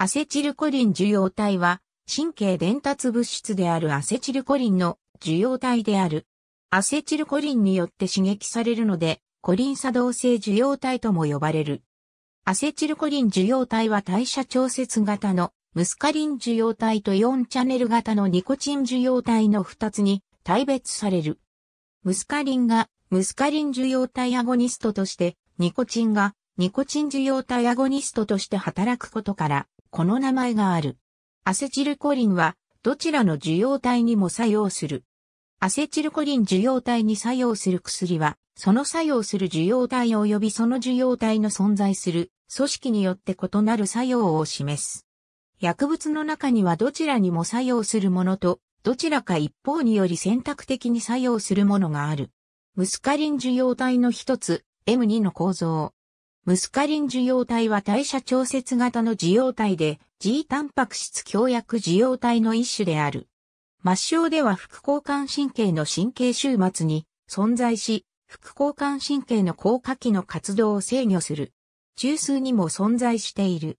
アセチルコリン受容体は、神経伝達物質であるアセチルコリンの受容体である。アセチルコリンによって刺激されるので、コリン作動性受容体とも呼ばれる。アセチルコリン受容体は代謝調節型のムスカリン受容体と4チャネル型のニコチン受容体の2つに対別される。ムスカリンがムスカリン受容体アゴニストとして、ニコチンがニコチン受容体アゴニストとして働くことから、この名前がある。アセチルコリンは、どちらの受容体にも作用する。アセチルコリン受容体に作用する薬は、その作用する受容体及びその受容体の存在する組織によって異なる作用を示す。薬物の中にはどちらにも作用するものと、どちらか一方により選択的に作用するものがある。ムスカリン受容体の一つ、M2 の構造。ムスカリン受容体は代謝調節型の受容体で、G タンパク質強薬受容体の一種である。末梢では副交感神経の神経終末に存在し、副交感神経の効果器の活動を制御する。中枢にも存在している。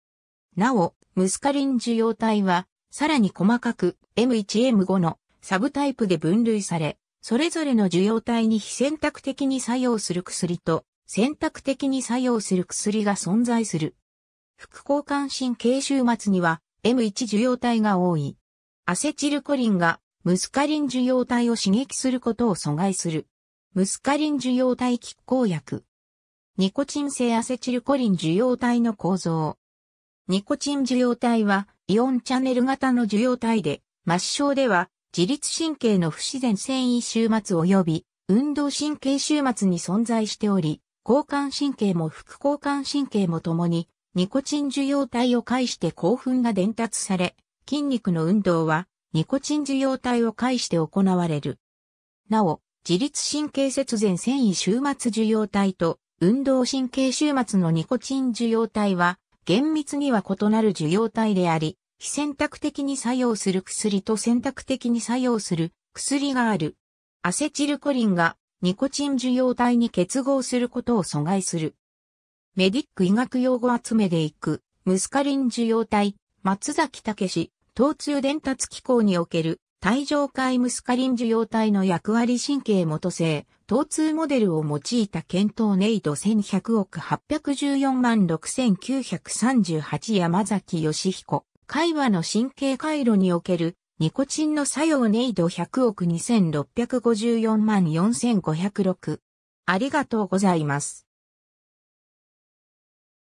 なお、ムスカリン受容体は、さらに細かく M1M5 のサブタイプで分類され、それぞれの受容体に非選択的に作用する薬と、選択的に作用する薬が存在する。副交換神経終末には M1 受容体が多い。アセチルコリンがムスカリン受容体を刺激することを阻害する。ムスカリン受容体拮抗薬。ニコチン性アセチルコリン受容体の構造。ニコチン受容体はイオンチャンネル型の受容体で、末梢では自律神経の不自然繊維終末及び運動神経終末に存在しており、交感神経も副交感神経もともに、ニコチン受容体を介して興奮が伝達され、筋肉の運動は、ニコチン受容体を介して行われる。なお、自律神経節前繊維終末受容体と、運動神経終末のニコチン受容体は、厳密には異なる受容体であり、非選択的に作用する薬と選択的に作用する薬がある。アセチルコリンがニコチン受容体に結合することを阻害する。メディック医学用語集めでいく、ムスカリン受容体、松崎武疼痛伝達機構における、体上界ムスカリン受容体の役割神経元性、疼痛モデルを用いた検討ネイド1100億814万6938山崎義彦。会話の神経回路におけるニコチンの作用ネイド100億2654万4506。ありがとうございます。